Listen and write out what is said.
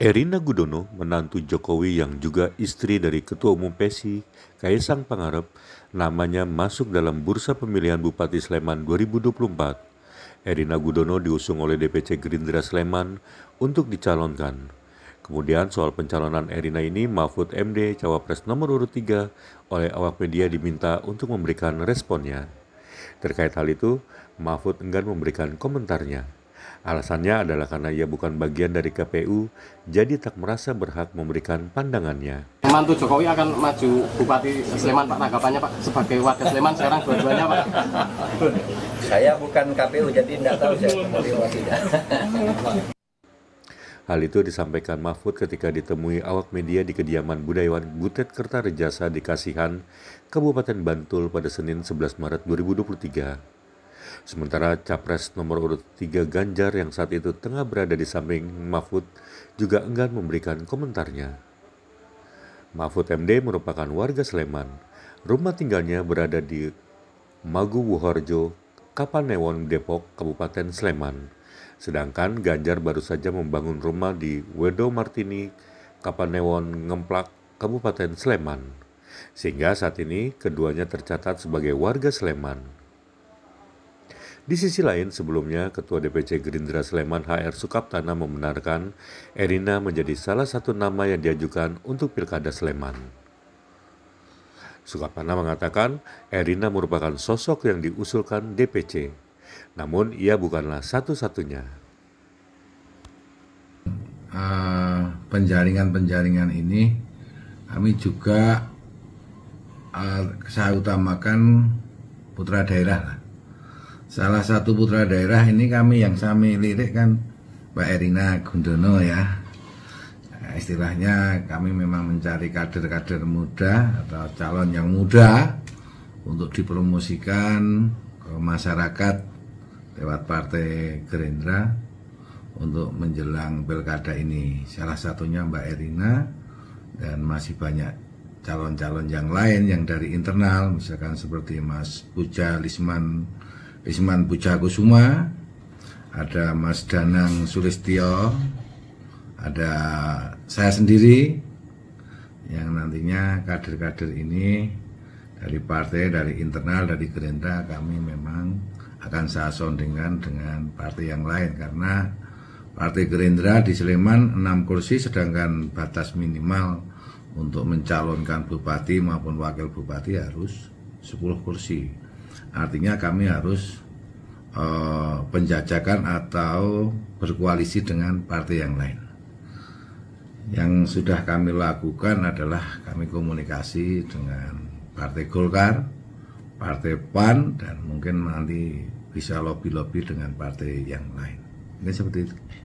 Erina Gudono, menantu Jokowi yang juga istri dari Ketua Umum PSI, Kaisang Pangarep, namanya masuk dalam bursa pemilihan Bupati Sleman 2024. Erina Gudono diusung oleh DPC Gerindra Sleman untuk dicalonkan. Kemudian soal pencalonan Erina ini, Mahfud MD, Cawapres nomor urut 3, oleh awak media diminta untuk memberikan responnya. Terkait hal itu, Mahfud enggan memberikan komentarnya. Alasannya adalah karena ia bukan bagian dari KPU, jadi tak merasa berhak memberikan pandangannya. Mantu Jokowi akan maju Bupati Sleman, Pak. Tanggapannya, Pak, sebagai warga Sleman sekarang dua-duanya, Pak. Saya bukan KPU, jadi tidak tahu saya KPU Hal itu disampaikan Mahfud ketika ditemui awak media di kediaman budayawan Butet Kertarejasa di Kasihan, Kabupaten Bantul pada Senin 11 Maret 2023. Sementara capres nomor urut 3 Ganjar yang saat itu tengah berada di samping Mahfud juga enggan memberikan komentarnya. Mahfud MD merupakan warga Sleman. Rumah tinggalnya berada di Magu Wuhorjo, Kapanewon, Depok, Kabupaten Sleman. Sedangkan Ganjar baru saja membangun rumah di Wedo Martini, Kapanewon, Ngemplak, Kabupaten Sleman. Sehingga saat ini keduanya tercatat sebagai warga Sleman. Di sisi lain, sebelumnya Ketua DPC Gerindra Sleman HR Sukaptana membenarkan Erina menjadi salah satu nama yang diajukan untuk Pilkada Sleman. Sukaptana mengatakan Erina merupakan sosok yang diusulkan DPC, namun ia bukanlah satu-satunya. Uh, penjaringan-penjaringan ini kami juga uh, saya utamakan putra daerah lah salah satu putra daerah ini kami yang kami lirik kan Mbak Erina Gundono ya nah, istilahnya kami memang mencari kader-kader muda atau calon yang muda untuk dipromosikan ke masyarakat lewat partai Gerindra untuk menjelang pilkada ini salah satunya Mbak Erina dan masih banyak calon-calon yang lain yang dari internal misalkan seperti Mas Puja Lisman Isman Puja Kusuma, ada Mas Danang Sulistio, ada saya sendiri yang nantinya kader-kader ini dari partai, dari internal, dari Gerindra kami memang akan saya sondingkan dengan partai yang lain karena partai Gerindra di Sleman 6 kursi sedangkan batas minimal untuk mencalonkan bupati maupun wakil bupati harus 10 kursi. Artinya kami harus uh, penjajakan atau berkoalisi dengan partai yang lain. Yang sudah kami lakukan adalah kami komunikasi dengan Partai Golkar, Partai PAN, dan mungkin nanti bisa lobby-lobby dengan partai yang lain. ini seperti itu.